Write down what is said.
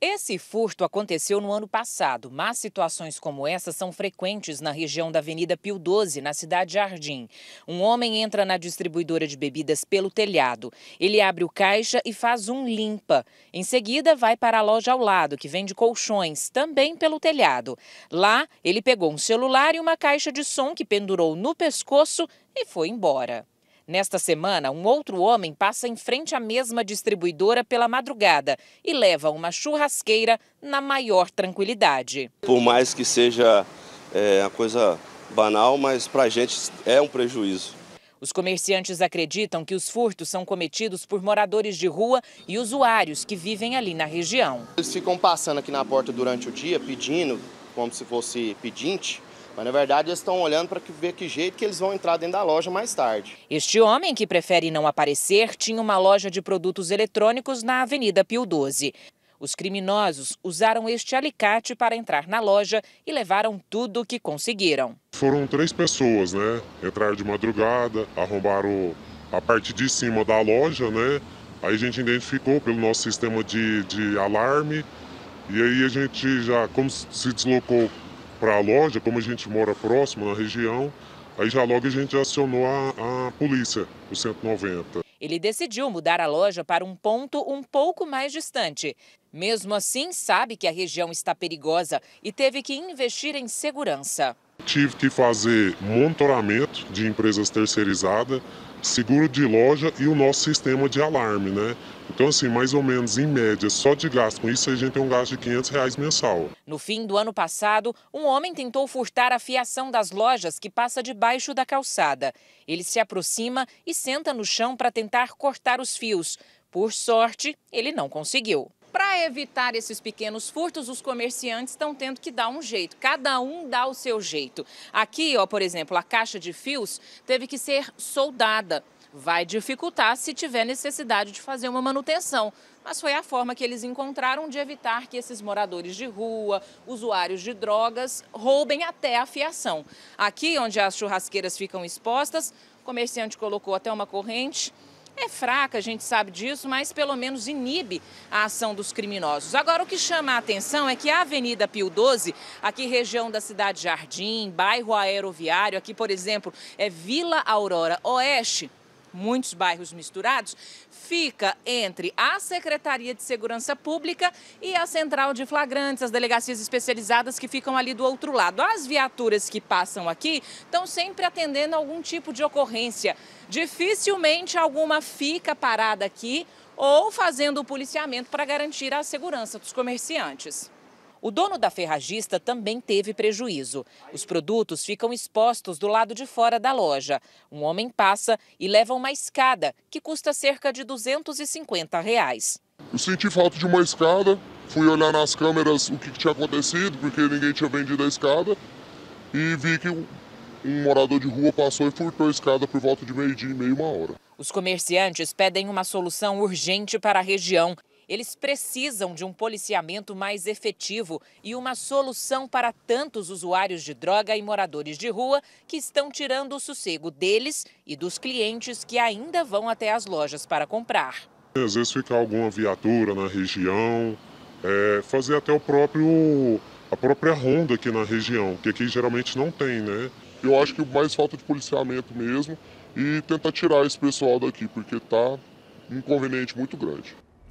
Esse furto aconteceu no ano passado, mas situações como essa são frequentes na região da Avenida Pio 12, na cidade Jardim. Um homem entra na distribuidora de bebidas pelo telhado. Ele abre o caixa e faz um limpa. Em seguida, vai para a loja ao lado, que vende colchões, também pelo telhado. Lá, ele pegou um celular e uma caixa de som que pendurou no pescoço e foi embora. Nesta semana, um outro homem passa em frente à mesma distribuidora pela madrugada e leva uma churrasqueira na maior tranquilidade. Por mais que seja é, uma coisa banal, mas para a gente é um prejuízo. Os comerciantes acreditam que os furtos são cometidos por moradores de rua e usuários que vivem ali na região. Eles ficam passando aqui na porta durante o dia, pedindo, como se fosse pedinte, mas na verdade eles estão olhando para ver que jeito que eles vão entrar dentro da loja mais tarde. Este homem, que prefere não aparecer, tinha uma loja de produtos eletrônicos na Avenida Pio 12. Os criminosos usaram este alicate para entrar na loja e levaram tudo o que conseguiram. Foram três pessoas, né? Entraram de madrugada, arrombaram a parte de cima da loja, né? Aí a gente identificou pelo nosso sistema de, de alarme. E aí a gente já, como se deslocou para a loja, como a gente mora próximo na região, aí já logo a gente acionou a, a polícia, o 190. Ele decidiu mudar a loja para um ponto um pouco mais distante. Mesmo assim, sabe que a região está perigosa e teve que investir em segurança. Tive que fazer monitoramento de empresas terceirizadas seguro de loja e o nosso sistema de alarme, né? Então, assim, mais ou menos em média, só de gasto com isso, a gente tem um gasto de 500 reais mensal. No fim do ano passado, um homem tentou furtar a fiação das lojas que passa debaixo da calçada. Ele se aproxima e senta no chão para tentar cortar os fios. Por sorte, ele não conseguiu. Para evitar esses pequenos furtos, os comerciantes estão tendo que dar um jeito. Cada um dá o seu jeito. Aqui, ó, por exemplo, a caixa de fios teve que ser soldada. Vai dificultar se tiver necessidade de fazer uma manutenção. Mas foi a forma que eles encontraram de evitar que esses moradores de rua, usuários de drogas, roubem até a fiação. Aqui, onde as churrasqueiras ficam expostas, o comerciante colocou até uma corrente é fraca, a gente sabe disso, mas pelo menos inibe a ação dos criminosos. Agora, o que chama a atenção é que a Avenida Pio 12, aqui região da cidade Jardim, bairro aeroviário, aqui, por exemplo, é Vila Aurora Oeste, muitos bairros misturados, fica entre a Secretaria de Segurança Pública e a Central de Flagrantes, as delegacias especializadas que ficam ali do outro lado. As viaturas que passam aqui estão sempre atendendo algum tipo de ocorrência. Dificilmente alguma fica parada aqui ou fazendo o policiamento para garantir a segurança dos comerciantes. O dono da ferragista também teve prejuízo. Os produtos ficam expostos do lado de fora da loja. Um homem passa e leva uma escada, que custa cerca de 250 reais. Eu senti falta de uma escada, fui olhar nas câmeras o que tinha acontecido, porque ninguém tinha vendido a escada, e vi que um morador de rua passou e furtou a escada por volta de meio-dia e meia, uma hora. Os comerciantes pedem uma solução urgente para a região eles precisam de um policiamento mais efetivo e uma solução para tantos usuários de droga e moradores de rua que estão tirando o sossego deles e dos clientes que ainda vão até as lojas para comprar. Às vezes fica alguma viatura na região, é, fazer até o próprio a própria ronda aqui na região, que aqui geralmente não tem, né? Eu acho que mais falta de policiamento mesmo e tentar tirar esse pessoal daqui, porque está um inconveniente muito grande.